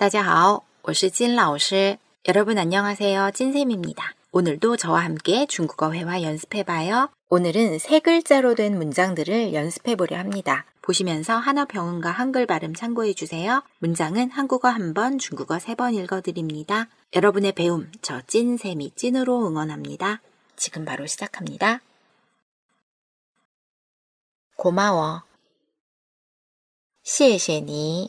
大家好, 我是진 라오시. 여러분 안녕하세요. 찐쌤입니다. 오늘도 저와 함께 중국어 회화 연습해봐요. 오늘은 세 글자로 된 문장들을 연습해보려 합니다. 보시면서 한어 병음과 한글 발음 참고해주세요. 문장은 한국어 한번 중국어 세 번 읽어드립니다. 여러분의 배움, 저 찐쌤이 찐으로 응원합니다. 지금 바로 시작합니다. 고마워. 谢谢你.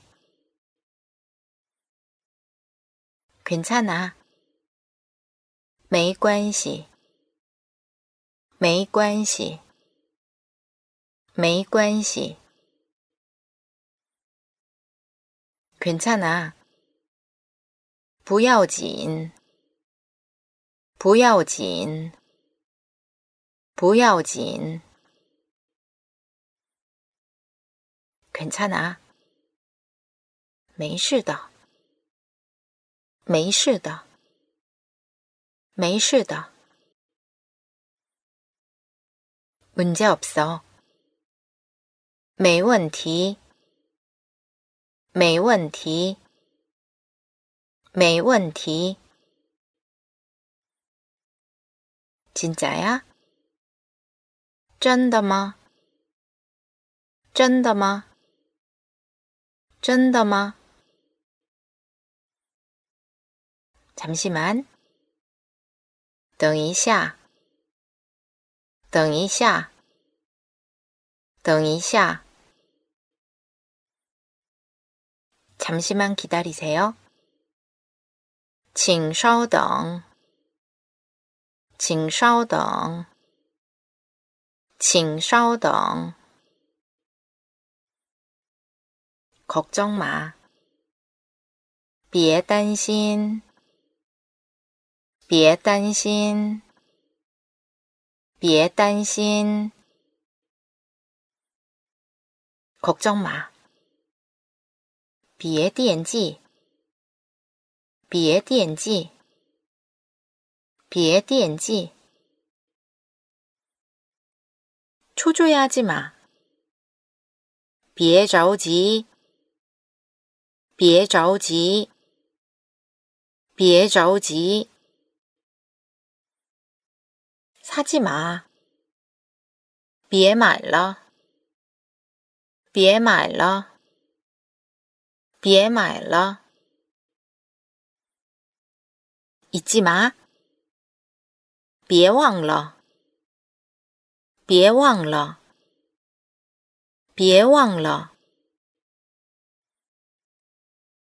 괜찮 아， 没关系，没关系，没关系。괜찮 아， 不要紧，不要紧，不要紧。괜찮 아， 没事的。没事的，没事的，문제없 어， 没问题，没问题，没问题。진짜 야？ 真的吗？真的吗？真的吗？ 잠시만. 等一下.等一下.等一下. 잠시만 기다리세요. 请稍等.请稍等.请稍等. 걱정 마. 别担心.别担心，别担心，걱정 마。 别惦记，别惦记，别惦记。초조해하지마别着急，别着急，别着急。他几马，别买了！别买了！别买了！记码？别忘了！别忘了！别忘了！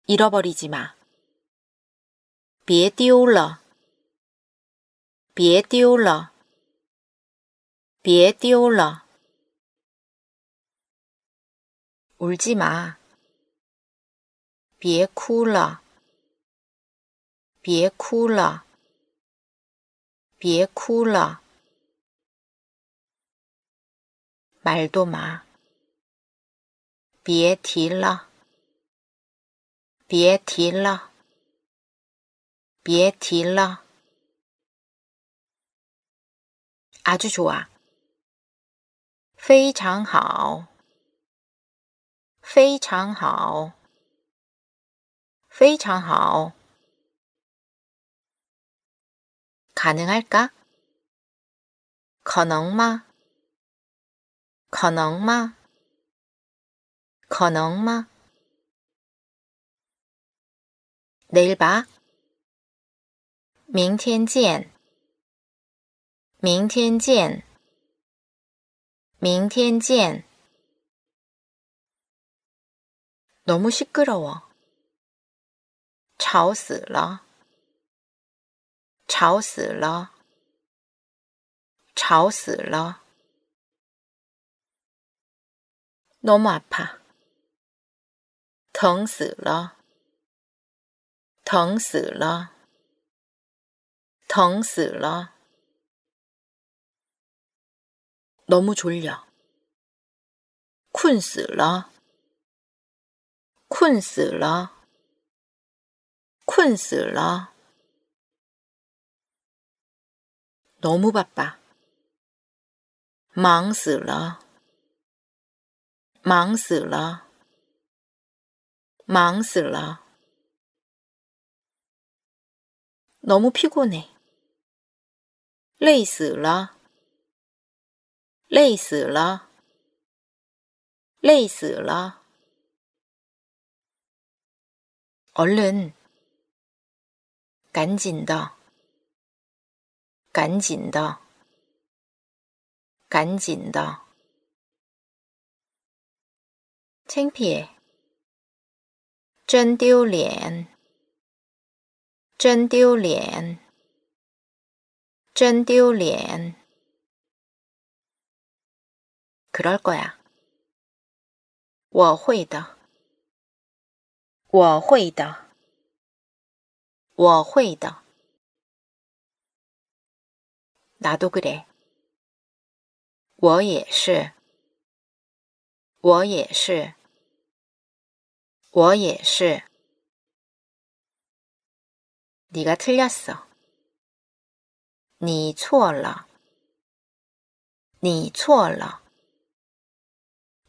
잃어버리지 마， 别丢了！别丢了！别丢了。울지 마。 别哭了。别哭了。别哭了。말도 마。 别提了。别提了。别提了。아주좋아非常好，非常好，非常好。能。可能。可可能。吗？可能。吗？可能。吗？能。可能。可能。可能。可能。明天见。너무시끄러 워， 吵死了，吵死了，吵死了。너무아 파， 疼死了，疼死了，疼死了。 너무 졸려. 쿤스러 쿤스러 쿤스러 너무 바빠. 망死了 망死了 망死了 너무 피곤해. 累死了累死了！累死了！快点，赶紧的，赶紧的，赶紧的！真撇！真丢脸！真丢脸！真丢脸！ 그럴 거야. 我会的.我会的.我会的.我会的. 나도 그래. 我也是.我也是.我也是. 네가 틀렸어. 你错了.你错了.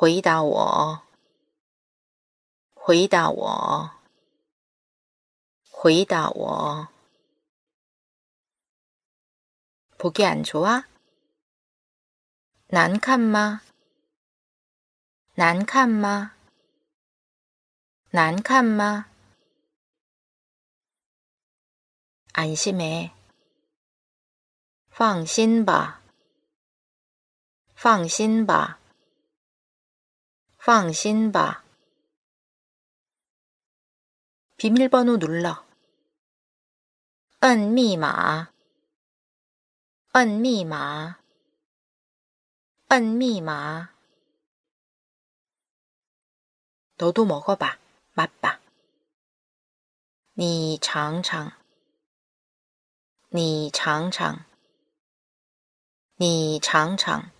回答我，回答我，回答我。보기안좋아难看吗？难看吗？难看吗？안심 해， 心吧，放心吧。放心吧放心吧. 비밀번호 눌러. 摁密码.摁密码.摁密码. 너도 먹어봐. 맛봐. 你尝尝.你尝尝.你尝尝.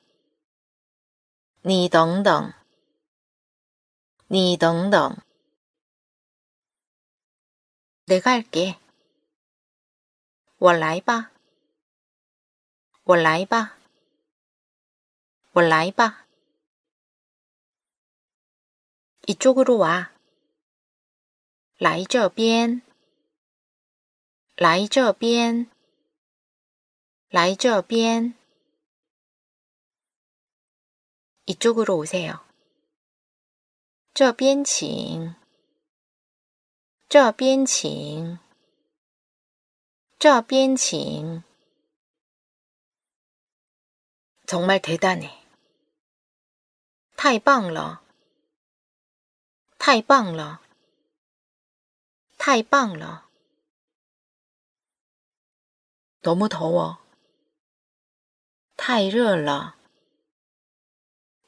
你等等，你等等。내가할 게， 我来吧，我来吧，我来吧。이쪽으로 와， 来这边，来这边，来这边。 이쪽으로 오세요. 这边请.这边请.这边请. 정말 대단해. 太棒了.太棒了.太棒了. 너무 더워. 太热了.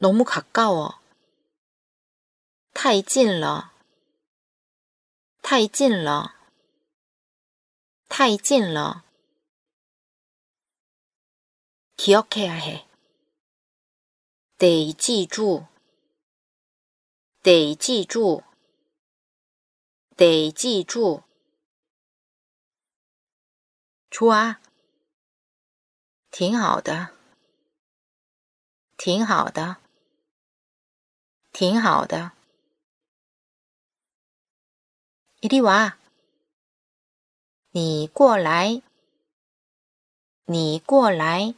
너무 가까워. 太近了.太近了.太近了. 기억해야 해. 得记住.得记住.得记住. 좋아. 挺好的.挺好的.挺好的，伊丽娃，你过来，你过来，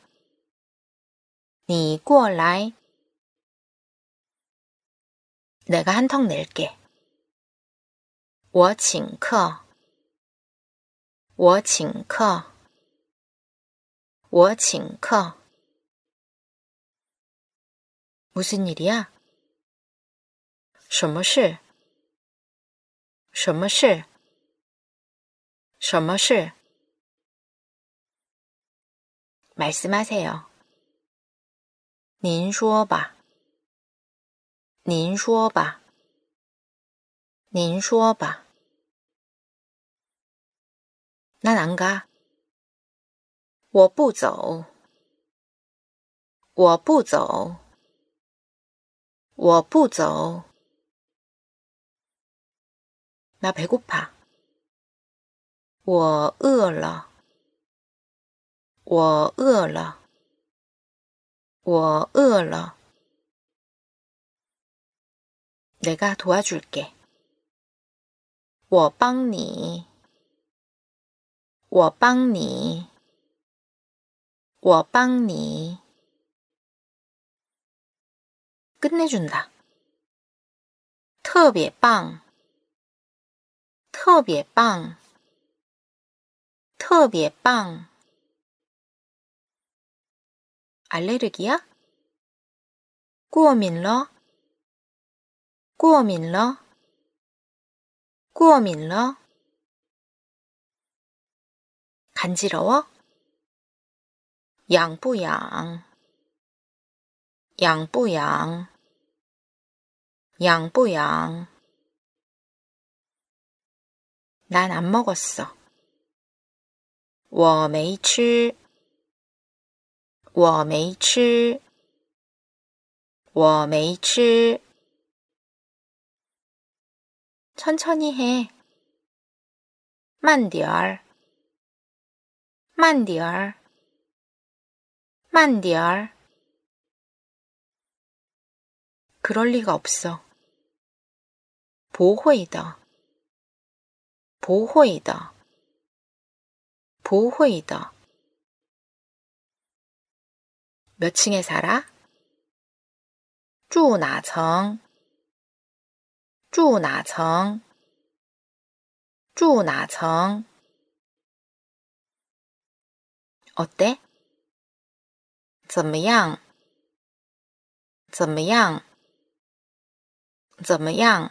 你过来，来个韩通来给，我请客，我请客，我请客，무슨일이 야？ 什么事？什么事？什么事？말씀하세요您说吧。您说吧。您说吧。那啷个？我不走。我不走。我不走。나 배고파. 我饿了.我饿了.我饿了. 내가 도와줄게. 我帮你.我帮你.我帮你. 끝내준다. 特别棒.特别棒特别棒 알레르기야? 过敏了过敏了过敏了 간지러워? 양부양 양부양 양부양 난안 먹었어. 我没吃.我没吃.我没吃. 천천히 해. 만디얼. 만디얼. 만디얼. 그럴 리가 없어. 보호이다. 보호이다. 보호이다. 몇 층에 살아? 주哪层? 住哪层?住哪层? 어때? 怎么样?怎么样?怎么样?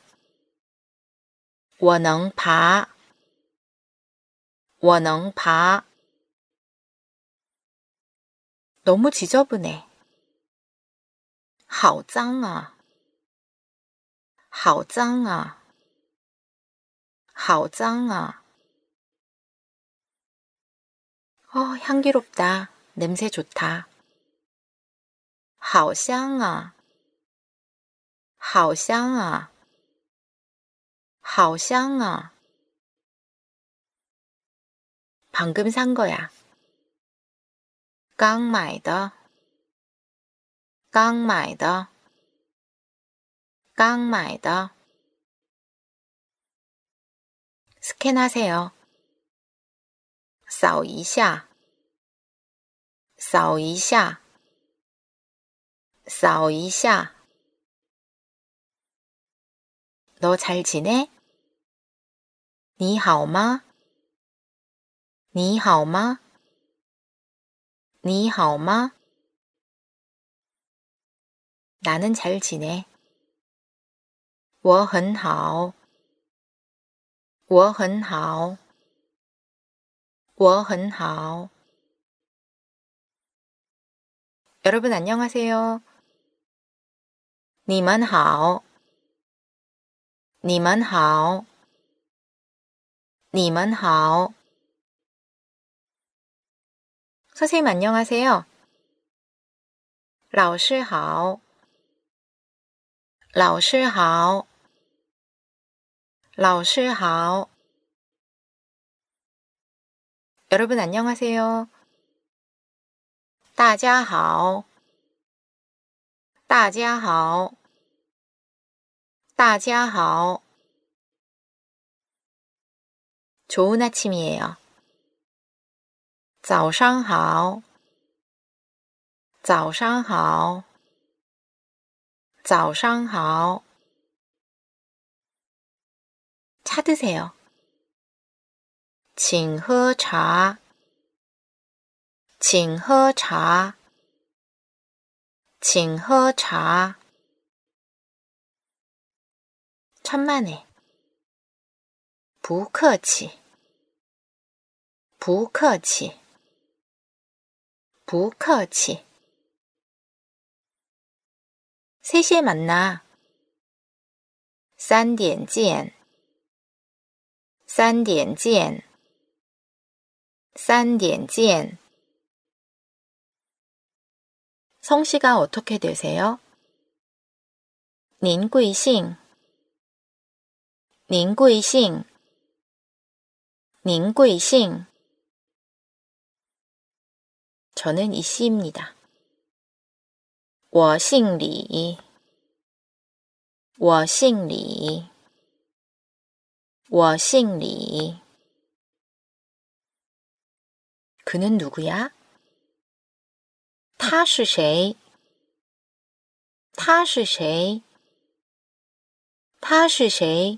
我能爬，我能爬。너무지저분해好脏啊！好脏啊！好脏啊！허향기롭다냄새좋다好香啊！好香啊！好香啊！방금산거야刚买的，刚买的，刚买的。스캔하세요扫一下，扫一下，扫一下。 너잘 지내? 你好吗?你好吗?你好吗? 나는 잘 지내. 我很好.我很好.我很好. 여러분 안녕하세요. 你们好.你们好，你们好。 선생님 안녕하세요. 老师好.老师好.老师好. 여러분 안녕하세요. 大家好.大家好.好大家好，좋은아침이에 요。 早上好，早上好，早上好。차드세 요。 请喝茶，请喝茶，请喝茶。 천만에. 부커치. 부커치. 부커치. 3시 만나. 3点见. 3点见. 3点见. 성씨가 어떻게 되세요? 닌贵姓 您贵姓您贵姓 저는 이 씨입니다. 我姓李,我姓李,我姓李. 그는 누구야? 他是谁?他是谁?他是谁?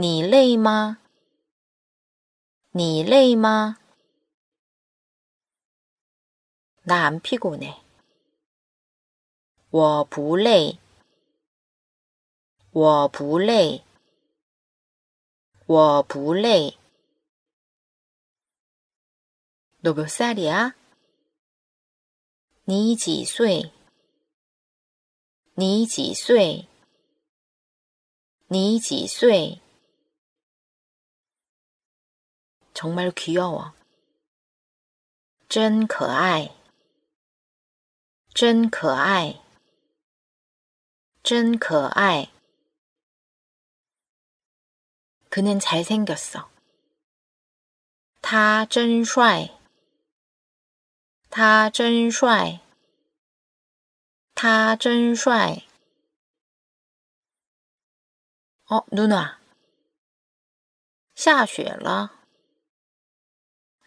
你累吗？你累吗？哪哈屁股呢？我不累，我不累，我不累。多大岁呀？你几岁？你几岁？你几岁？从门儿开哦，真可爱，真可爱，真可爱。他真帅，他真帅，他真帅。哦，露娜，下雪了。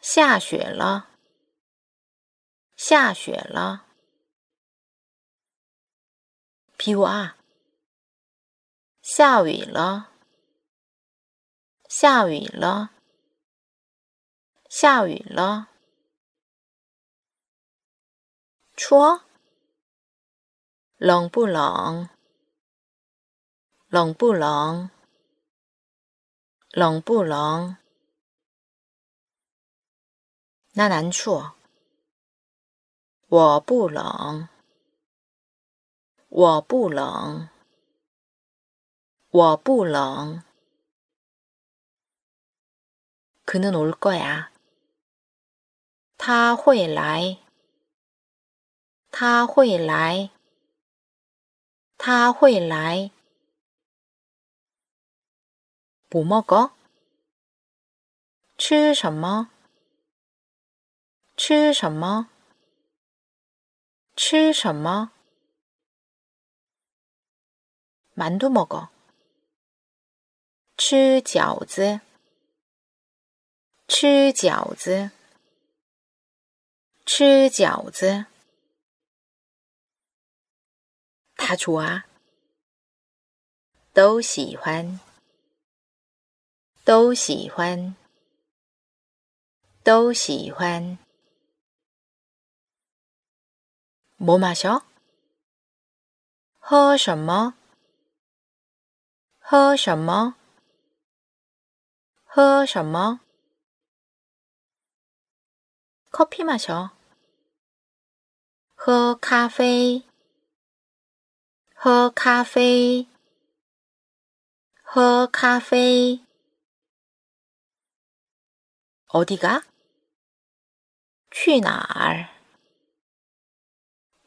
下雪了，下雪了，P U R。下雨了，下雨了，下雨了。戳，冷不冷？冷不冷？冷不冷？那难处，我不冷，我不冷，我不冷。그는올거呀他会来，他会来，他会来。不먹 어？ 吃什么？吃什么？吃什么？馒头，馍个。吃饺子。吃饺子。吃饺子。大厨啊，都喜欢。都喜欢。都喜欢。뭐 마셔? 허什么? 허什么? 허什么? 커피 마셔. 허咖啡 허咖啡 허咖啡 어디가? 去哪儿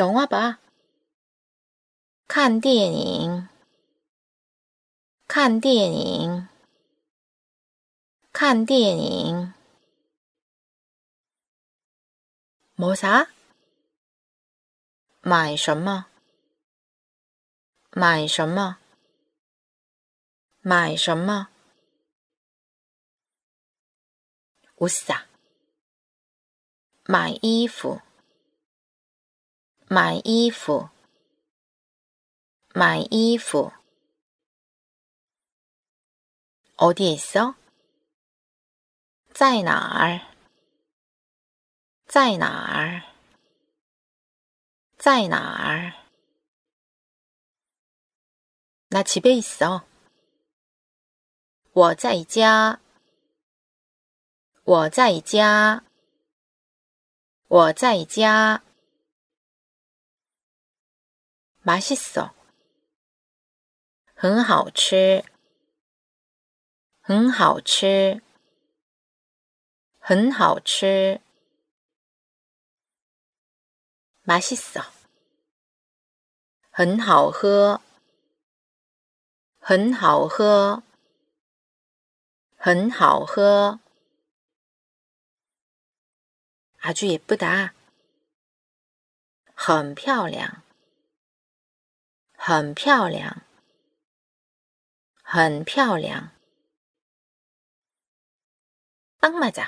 熊阿爸，看电影，看电影，看电影，冇啥？买什么？买什么？买什么？我啥？买衣服。买衣服，买衣服。어디있 어？ 在哪儿？在哪儿？在哪儿？나집에있 어。 我在家。我在家。我在家。马西斯，很好吃，很好吃，很好吃。马西斯，很好喝，很好喝，很好喝。阿朱也不答，很漂亮。很漂亮，很漂亮。当么子？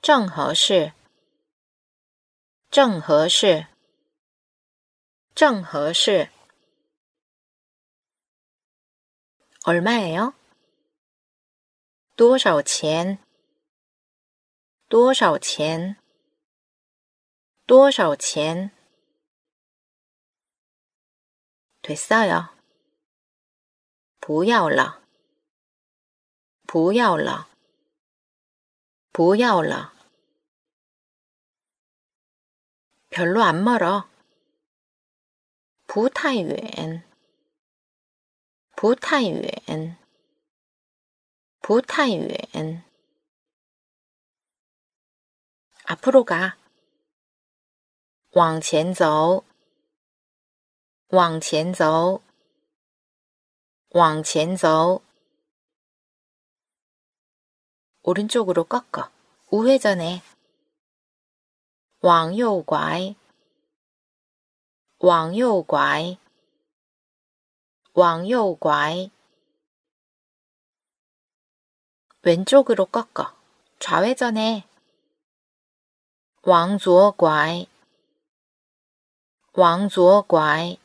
正合适，正合适，正合适。얼마예 요？ 多少钱？多少钱？多少钱？ 됐어요. 보야올라 보야올라 보 별로 안 멀어. 부타이웬 부타이웬 부 앞으로 가 왕前走 往前走，往前走。오른쪽으로꺾어우회전 해， 往右拐，往右拐，往右拐。왼쪽으로꺾어좌회전 해， 往左拐，往左拐。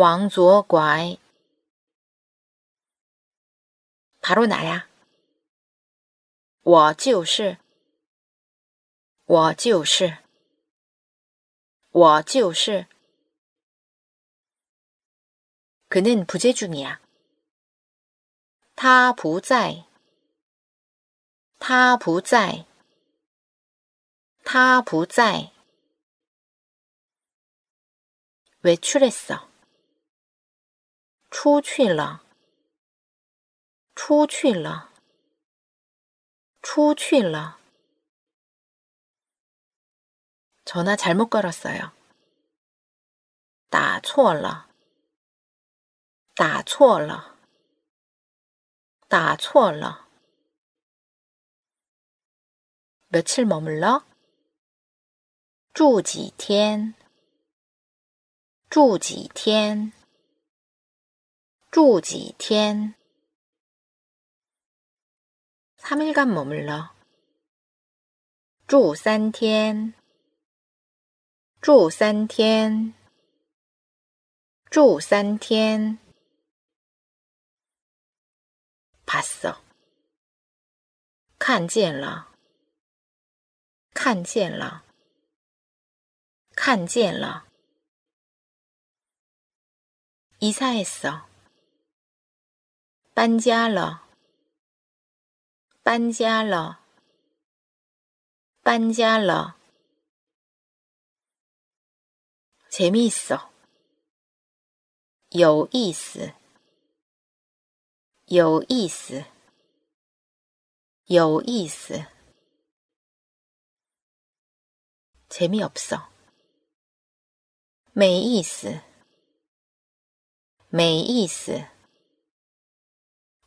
往左拐，爬入哪呀？我就是，我就是，我就是。그는不接住你啊。他不在，他不在，他不在외출했어出去了。出去了。出去了。出。出。出。出。出。出。出。出。打错了，打错了，打错了。出。出。出。出。出。住几天，住几天。住几天？三日干么물 러。 住三天。住三天。住三天。봤 어。 看见了。看见了。看见了。이사했 어。 搬家了，搬家了，搬家了。재미있 어， 有意思，有意思，有意思。재미없 어， 没意思，没意思。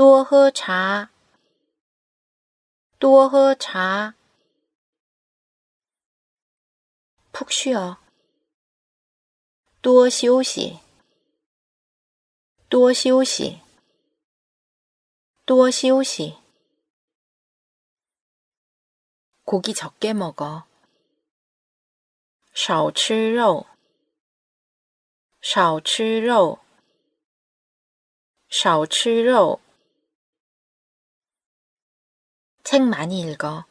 多喝茶，多喝茶。푹쉬 어， 多休息，多休息，多休息。고기적게먹 어， 少吃肉，少吃肉，少吃肉。책 많이 읽어.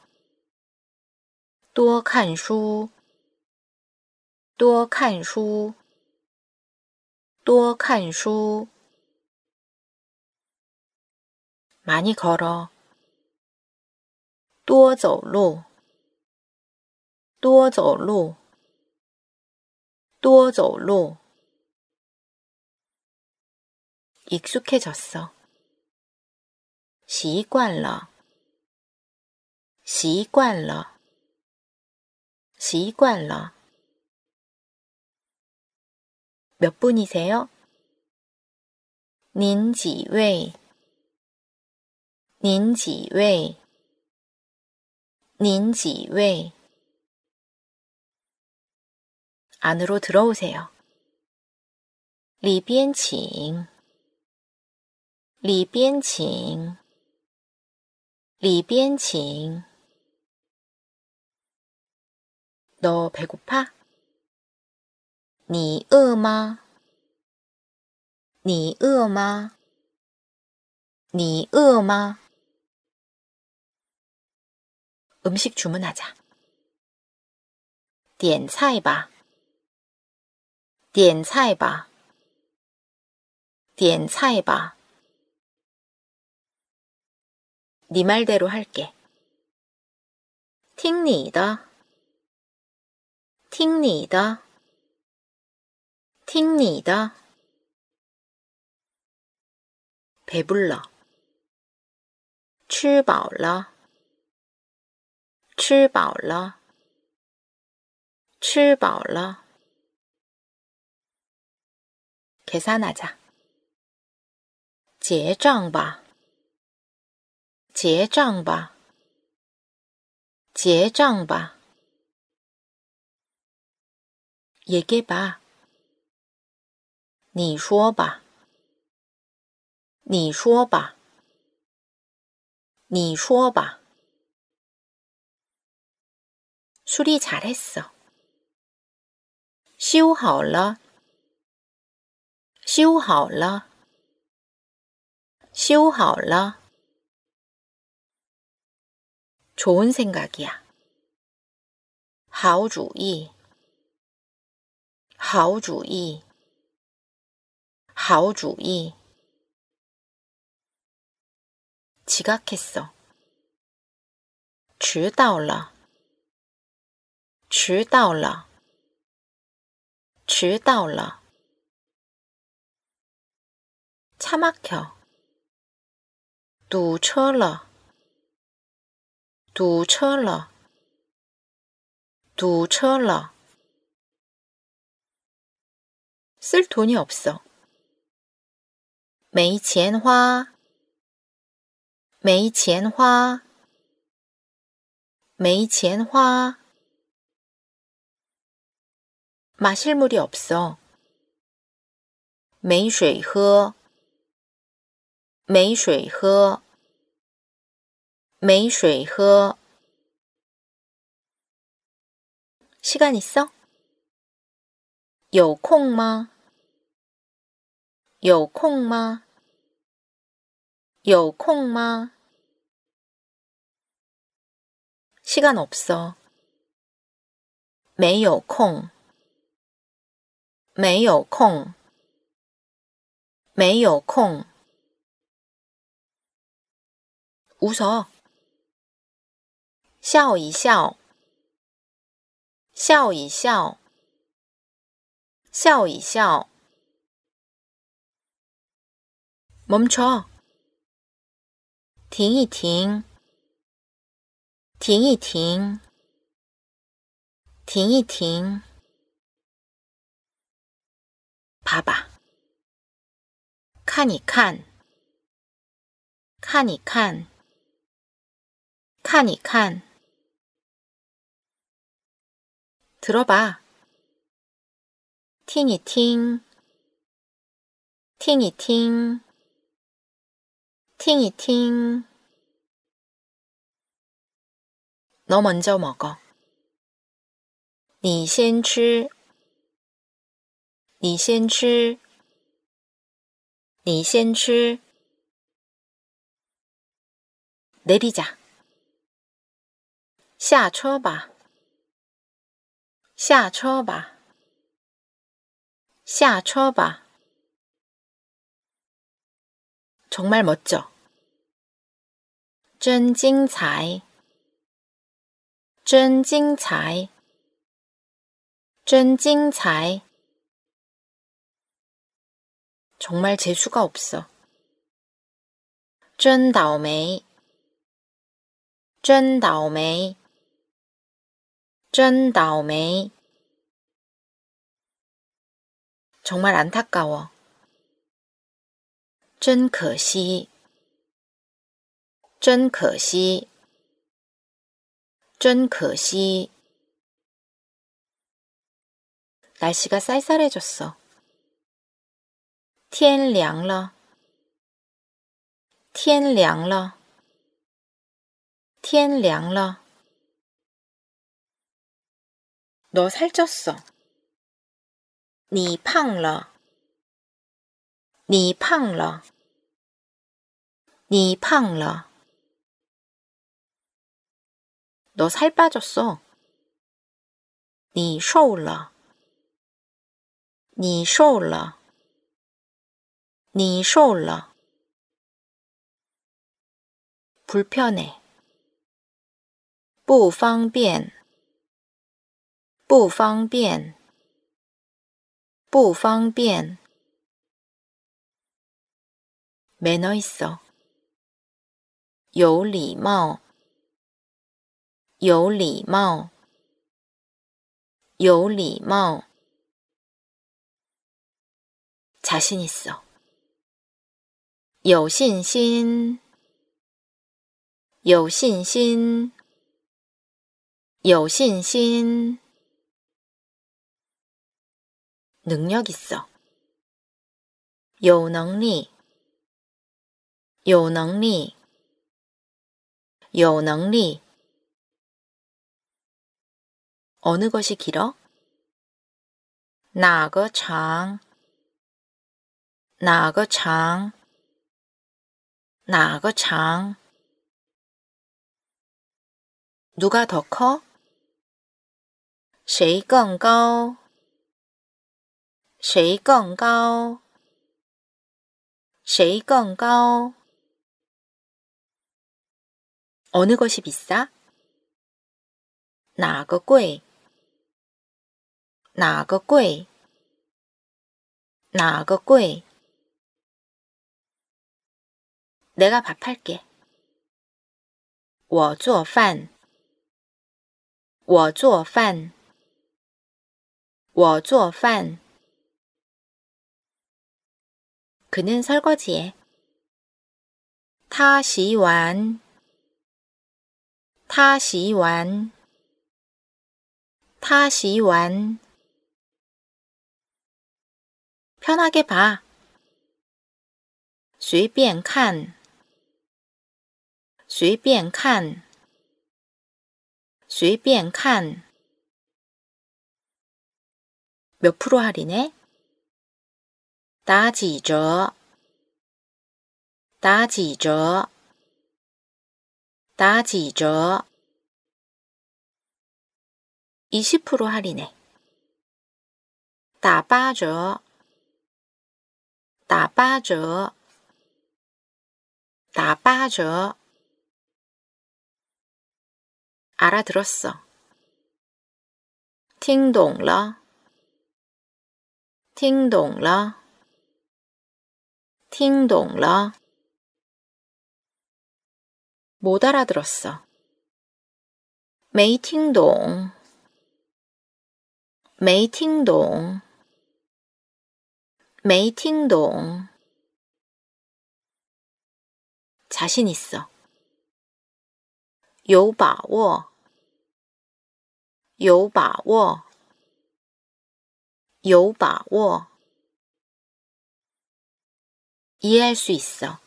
多看书,多看书,多看书. 많이 걸어. 多走路,多走路,多走路. 익숙해졌어. 习惯了 习惯了，习惯了。몇 분이세요? 닌 지웨이, 닌 지웨이, 닌 지웨이. 안으로 들어오세요. 리비엔칭, 리비엔칭, 리비엔칭. 너 배고파? 你饿吗?你饿吗?你饿吗? 음식 주문하자. 点菜吧.点菜吧.点菜吧.네 말대로 할게. 听你的.听你的，听你的。배불 러， 吃饱了，吃饱了，吃饱了。계산하 자， 结账吧，结账吧，结账吧。 얘기해봐. 你说吧.你说吧.你说吧. 수리 잘했어. 修好了.修好了.修好了. 좋은 생각이야. 好主意.好主意，好主意。 지각했어. 迟到了.迟到了.迟到了.차 막혀. 堵车了.堵车了.堵车了.쓸 돈이 없어. 메钱花메钱花메钱花 마실 물이 없어. 메水喝메水喝메水喝 시간 있어? 有空吗？有空吗？有空吗？ 시간 없어. 没有空.没有空.没有空. 웃어. 笑一笑.笑一笑.笑一笑.멈 춰！ 停一停！停一停！停一停！爬吧！看你看！看你看！看你看！들어 봐！ 听一听！听一听！听一听。너먼저먹 어。 你先吃。你先吃。你先吃。내리 자。 下车吧。下车吧。下车吧。 정말 멋져. 真精彩,真精彩,真精彩. 정말 재수가 없어. 真倒霉,真倒霉,真倒霉. 정말 안타까워. 真可惜，真可惜，真可惜。날씨가쌀쌀해졌어天凉了，天凉了，天凉了너살쪘어你胖了。 你胖了，你胖了。너살 빠졌어. 你瘦了.你瘦了.你瘦了. 불편해. 不方便.不方便.不方便. 매너 있어. 有礼貌,有礼貌,有礼貌. 자신 있어. 有信心,有信心,有信心. 능력 있어. 有能力有能力，有能力。 어느 것이 길어? 哪个 장, 哪个 장, 哪个 장. 누가 더 커? 谁更高?谁更高？谁更高？ 어느 것이 비싸? 哪个贵?哪个贵?哪个贵? 내가 밥할게. 我做饭.我做饭.我做饭. 그는 설거지해. 他洗碗. 타시완 타시완 편하게 봐. 随便看随便看 随便看몇 프로 할인해? 打几折打几折 따지죠. 20% 할인해. 따빠져. 따빠져. 따빠져. 알아들었어. 팅동러. 팅동러. 팅동러. 못 알아들었어. 메이팅동 메이팅동 메이팅동 자신 있어. 요바워 요바워 요바워 이해할 수 있어.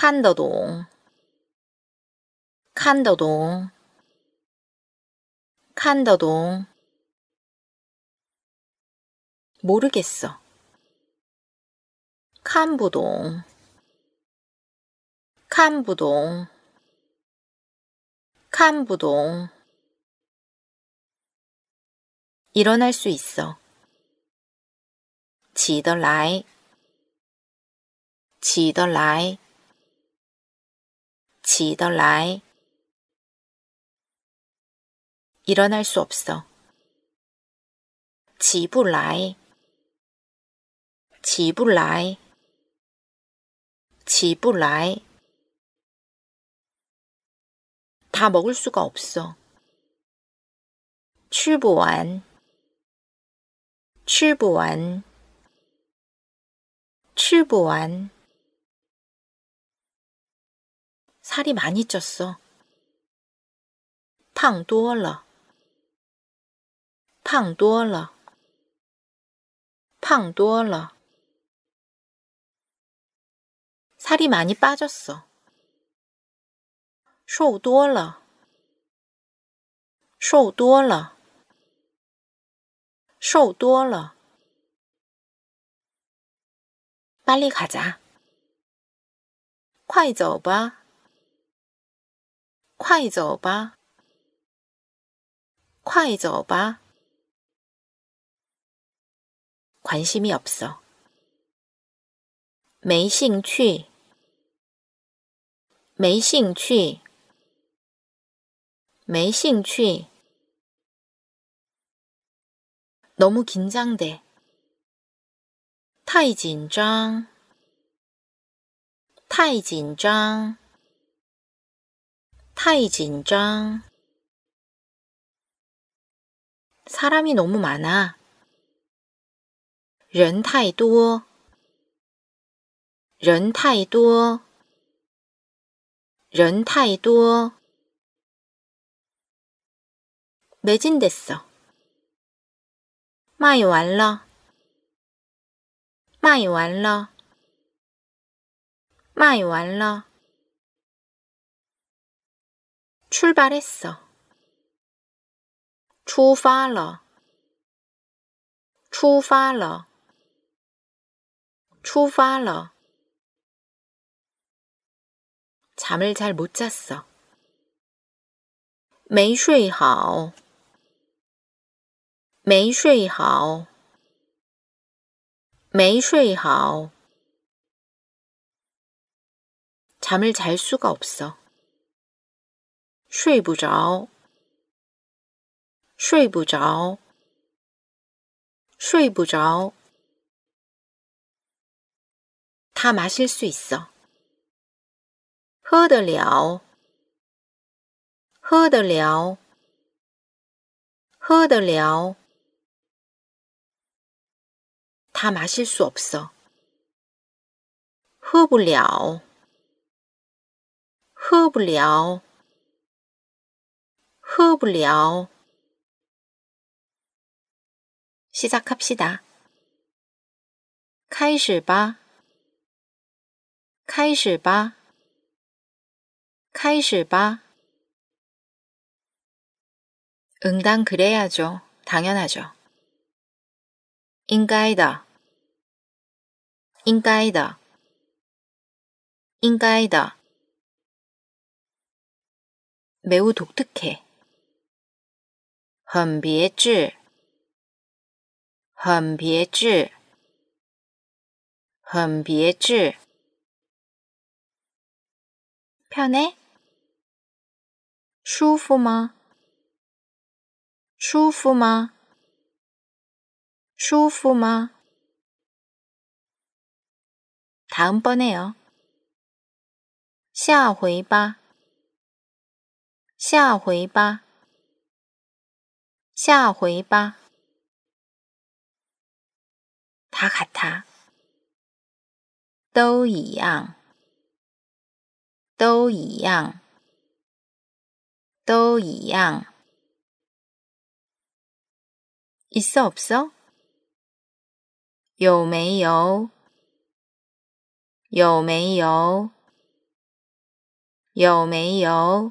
칸더동 칸더동 칸더동 모르겠어 칸부동 칸부동 칸부동 일어날 수 있어 지더 라이 지더 라이 起得来。 일어날 수 없어. 起不来.起不来.起不来.다 먹을 수가 없어. 吃不完.吃不完.吃不完. 살이 많이 쪘어. 胖多了.胖多了.胖多了. 살이 많이 빠졌어. 瘦多了.瘦多了.瘦多了. 빨리 가자. 快走吧.快走吧，快走吧。 관심이 없어. 没兴趣,没兴趣,没兴趣. 너무 긴장돼. 太紧张,太紧张. 太진장 사람이 너무 많아. 人太多人太多人太多 매진됐어. 卖完了卖完了卖完了 출발했어. 출발러. 출발러. 출발러. 잠을 잘 못 잤어. 没睡好。没睡好。没睡好。 잠을 잘 수가 없어. 睡不着，睡不着，睡不着。他마些수있어喝得了，喝得了，喝得了。他마些说不어喝不了，喝不了。喝不了. 시작합시다. 开始吧.开始吧.开始吧. 응당 그래야죠. 당연하죠. 인가이다. 인가이다. 인가이다. 매우 독특해. 很别致，很别致，很别致。漂呢？舒服吗？舒服吗？舒服吗？다음번에요下回吧。下回吧。下回吧。他喊他，都一样，都一样，都一样。一어不 어？ 有没有？有没有？有没有？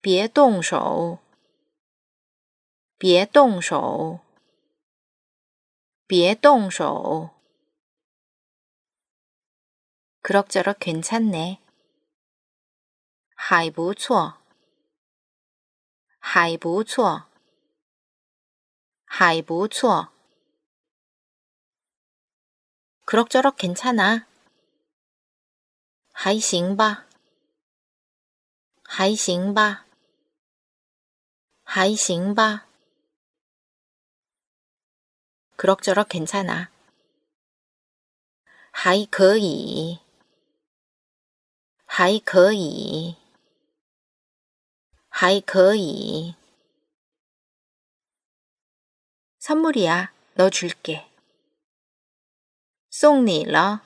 别动手。别动手。别动手。别动手。别动手。别还不错，还不错，还不错。动手。别动手。别动还行吧，还行吧。还行吧。 그럭저럭 괜찮아. 하이 거의. 하이 거의. 하 선물이야. 너 줄게. 송你了.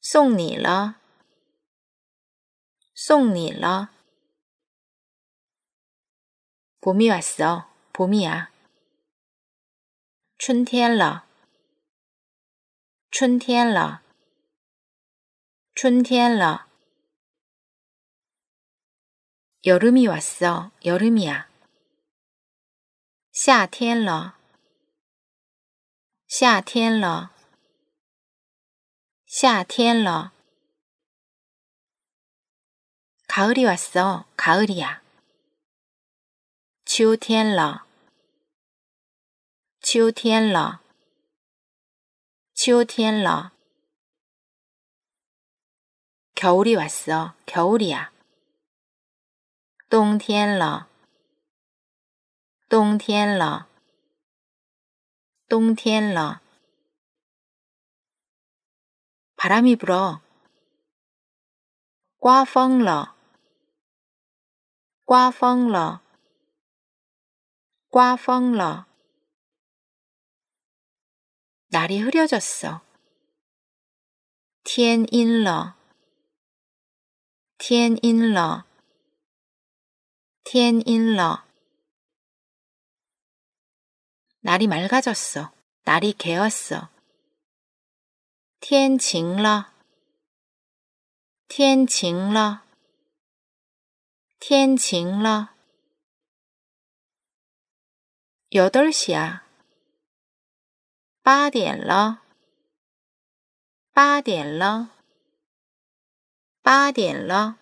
송你了. 송你了. 봄이 왔어. 봄이야. 춘天了. 춘天了. 춘天了. 여름이 왔어. 여름이야. 夏天了.夏天了.夏天了. 가을이 왔어. 가을이야. 秋天了，秋天了，秋天了。겨울이왔 어， 겨울이 야。 冬天了，冬天了，冬天了。바람이불 어， 刮风了，刮风了。刮风了. 날이 흐려졌어. 天阴了.天阴了.天阴了. 날이 맑아졌어. 날이 개었어. 天晴了.天晴了.天晴了.有灯洗啊！八点了，八点了，八点了。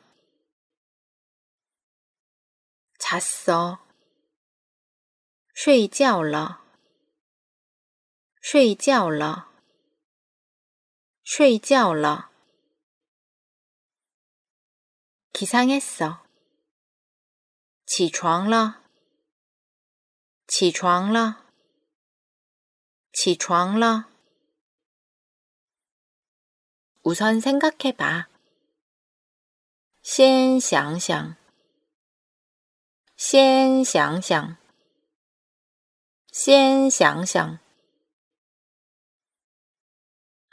查收，睡觉了，睡觉了，睡觉了。기상했 어， 起床了。起床了，起床了。우선생각해 봐， 先想想，先想想，先想想。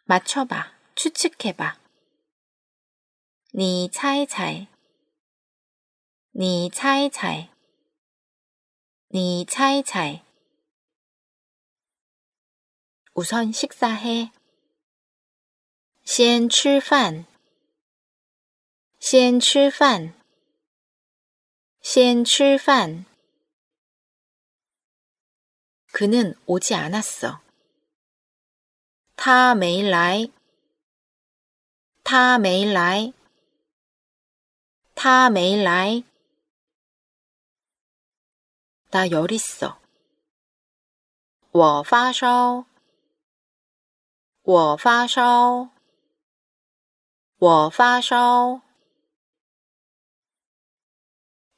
맞춰 봐， 추측해 봐， 你猜猜，你猜猜。 你猜이차 우선 식사해. 先吃饭.先吃饭.先吃饭. 그는 오지 않았어. 他没来.他没来.他没来. 나열 있어. 我发烧.我发烧.我发烧.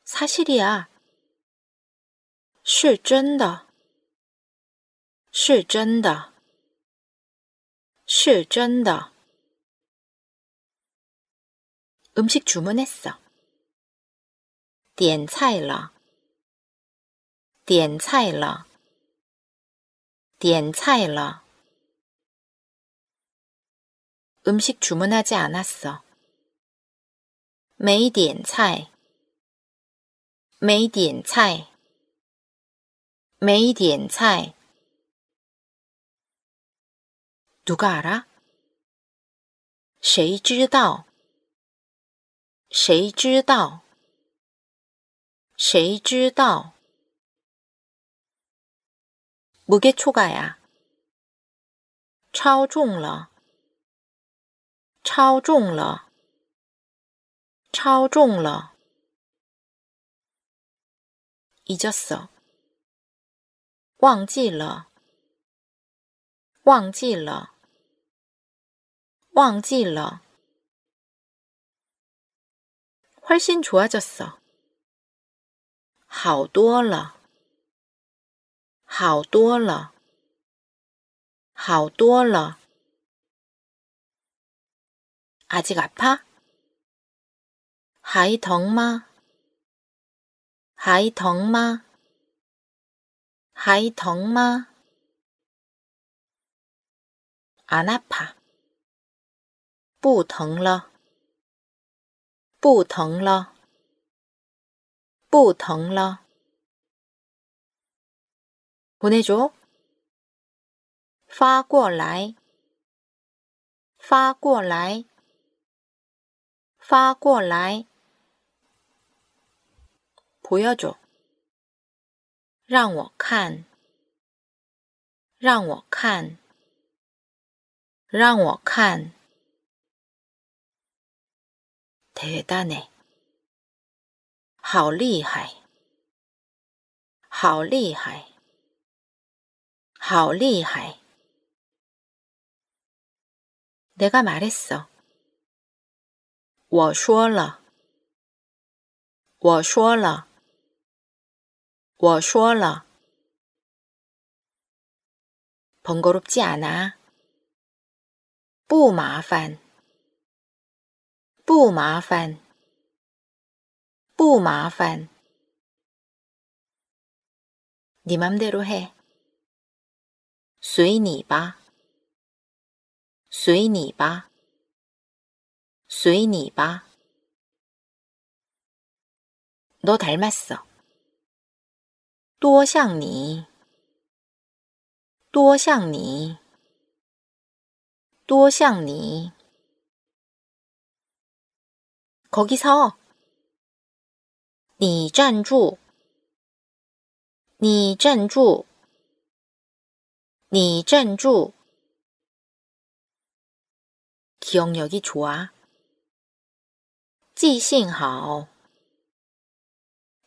사실이야. 是真的.是真的.是真的. 음식 주문했어. 点菜了.点菜了，点菜了。 음식 주문하지 않았어. 没点菜,没点菜,没点菜. 누가 알아? 谁知道,谁知道,谁知道. 무게 초과야. 超重了,超重了,超重了. 잊었어. 忘记了,忘记了,忘记了. 훨씬 좋아졌어. 好多了.好多了，好多了。啊，这个帕，还疼吗？还疼吗？还疼吗？阿那帕，不疼了，不疼了，不疼了。不要做，发过来，发过来，发过来，不要做，让我看，让我看，让我看，太大呢，好厉害，好厉害。好厉害。 내가 말했어. 我说了.我说了.我说了. 번거롭지 않아. 不麻烦.不麻烦.不麻烦.네 맘대로 해. 随你吧，随你吧，随你吧。너닮았 어， 多像你，多像你，多像你。거기 서， 你站住，你站住。你站住！形有一处啊，记性好，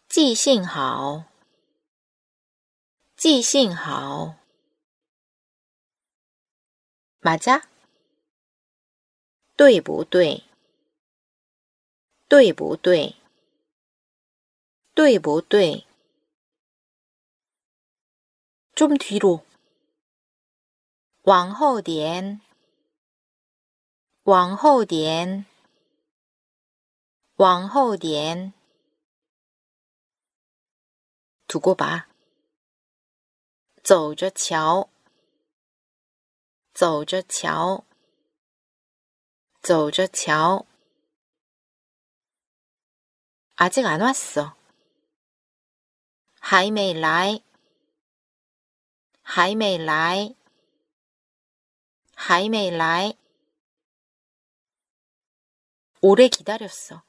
记性好，记性好，马甲，对不对？对不对？对不对？좀뒤로往后点，往后点，往后点。土锅拔，走着瞧，走着瞧，走着瞧。아직안왔 어， 还没来，还没来。 하이메이 라이. 오래 기다렸어.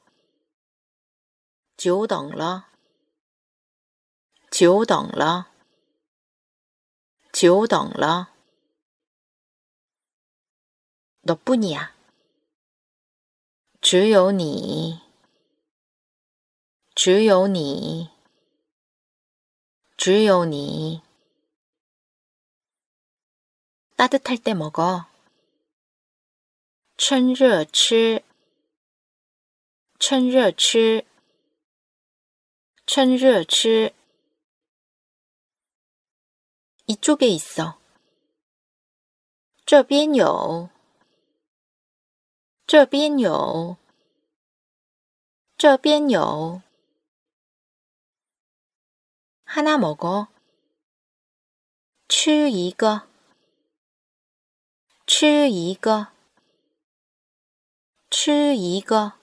지오덩러. 지오덩러. 지오덩러. 너뿐이야. 주요니. 주요니. 주요니. 따뜻할 때 먹어. 趁热吃,趁热吃,趁热吃. 이쪽에 있어. 这边有,这边有,这边有. 하나 먹어. 吃一个吃一个，吃一个。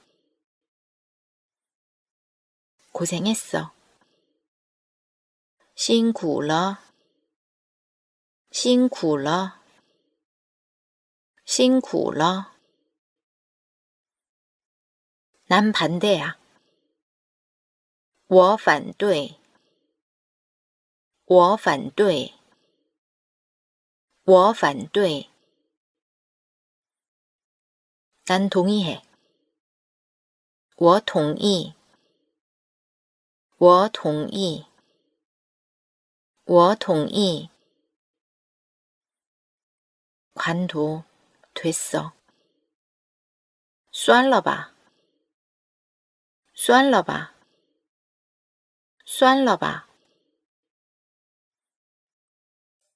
고생했어. 辛苦了,辛苦了,辛苦了.난 반대야. 我反对,我反对,我反对.난 동의해. 我同意.我同意.我同意. 관도 됐어. 쏠러봐. 쏠러봐. 쏠러봐.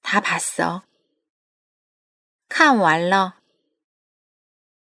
다 봤어. 看完了.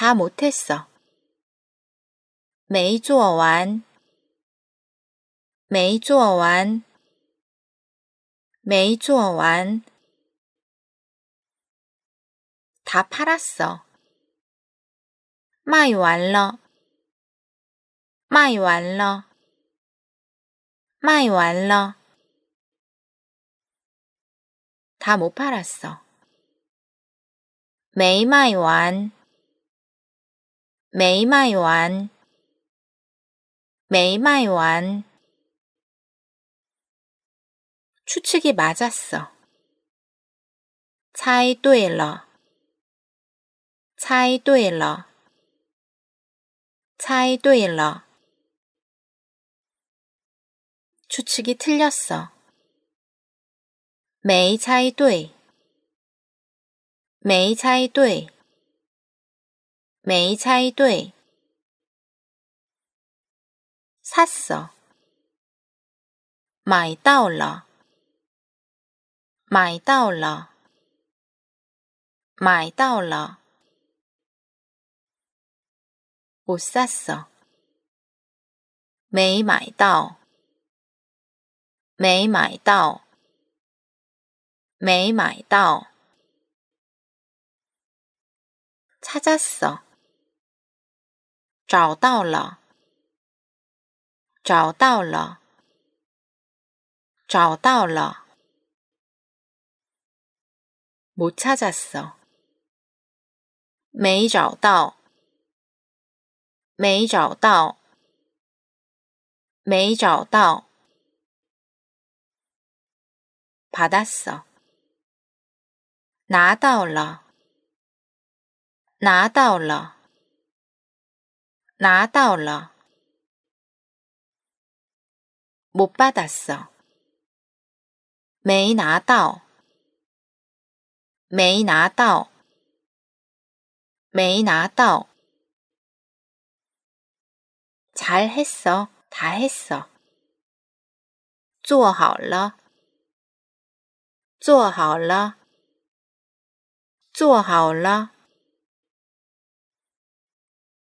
다 못했어. 没做完没做完 没做完다 팔았어. 卖完了卖完了卖完了다못 팔았어. 没卖完没卖完，没卖完。 추측이 맞았어. 猜对了,猜对了,猜对了. 추측이 틀렸어. 没猜对,没猜对.没猜对。샀 어， 买到了，买到了，买到了。不샀 어， 没买到，没买到，没买到。찾았 어。 找到了，找到了，找到了。못찾았 어， 没找到，没找到，没找到。받았 어， 拿到了，拿到了。 拿到了。못 받았어. 没拿到。没拿到。没拿到。잘 했어. 다 했어. 做好了。做好了。做好了。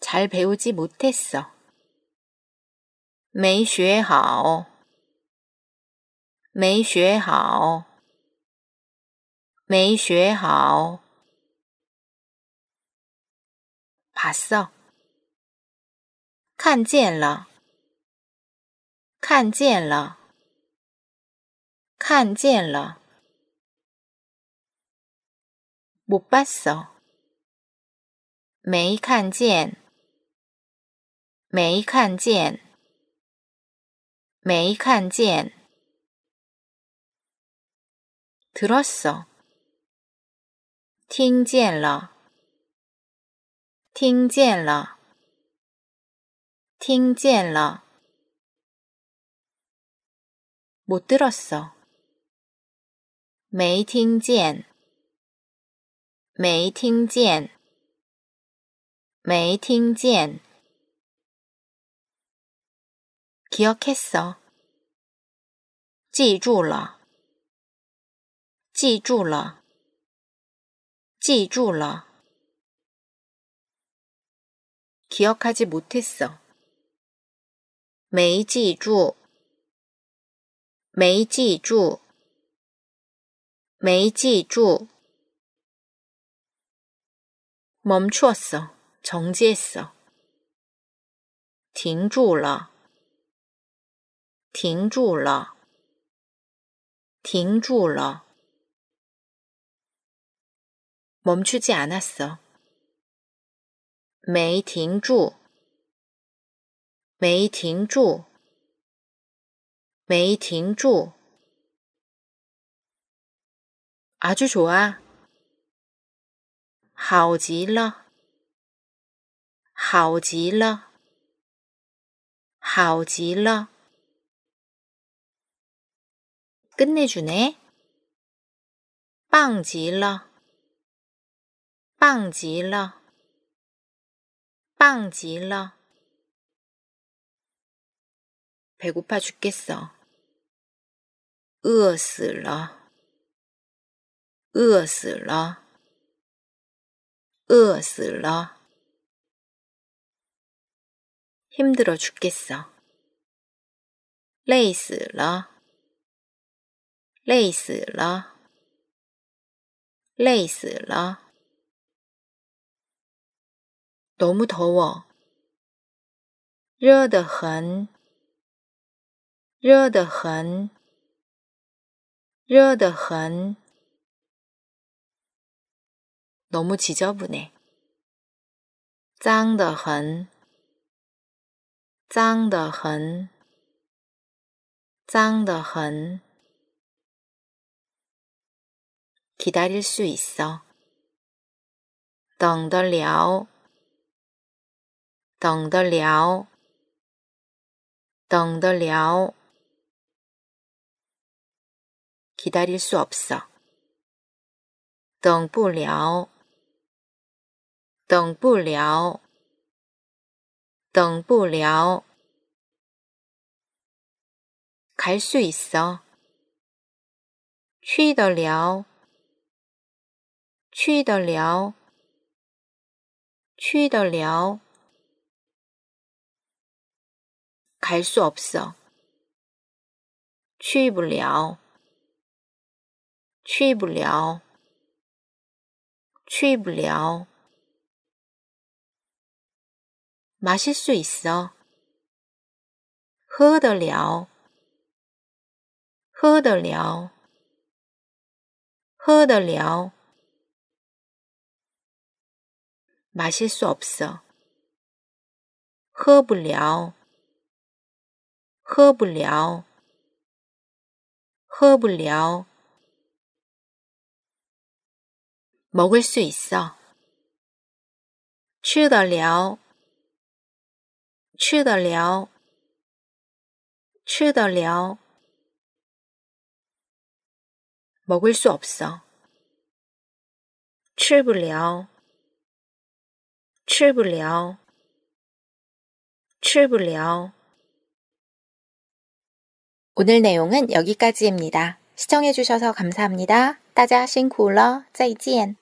잘 배우지 못했어. 没学好,没学好,没学好. 봤어. 看见了,看见了,看见了.못 봤어. 没看见,没看见，没看见。들었 어， 听见了，听见了，听见了。못들었 어， 没听见，没听见，没听见。 기억했어. 记住了.记住了.记住了. 기억하지 못했어. 没记住.没记住.没记住. 멈추었어. 정지했어. 停住了.停住了，停住了，我们去지않았 어。 没停住，没停住，没停住。阿主主啊，好极了，好极了，好极了。 끝내주네. 빵极了, 빵极了, 빵极了. 배고파 죽겠어. 饿死了,饿死了,饿死了. 힘들어 죽겠어. 累死了累死了，累死了。너무더 워， 热得很，热得很，热得很。너무지저분 해， 脏得很，脏得很，脏得很。等待着，等得了，等得了，等得了，等待着，等不了，等不了，等不了，可以去，去得了。去得了，去得了。开锁不어去不了，去不了，去不了。马실수있어喝得了，喝得了，喝得了。 마실 수 없어. 喝不了,喝不了,喝不了. 먹을 수 있어. 吃得了,吃得了,吃得了. 먹을 수 없어. 吃不了,去不了，去不了。 오늘 내용은 여기까지입니다. 시청해주셔서 감사합니다. 따자 싱쿠러 짜이지见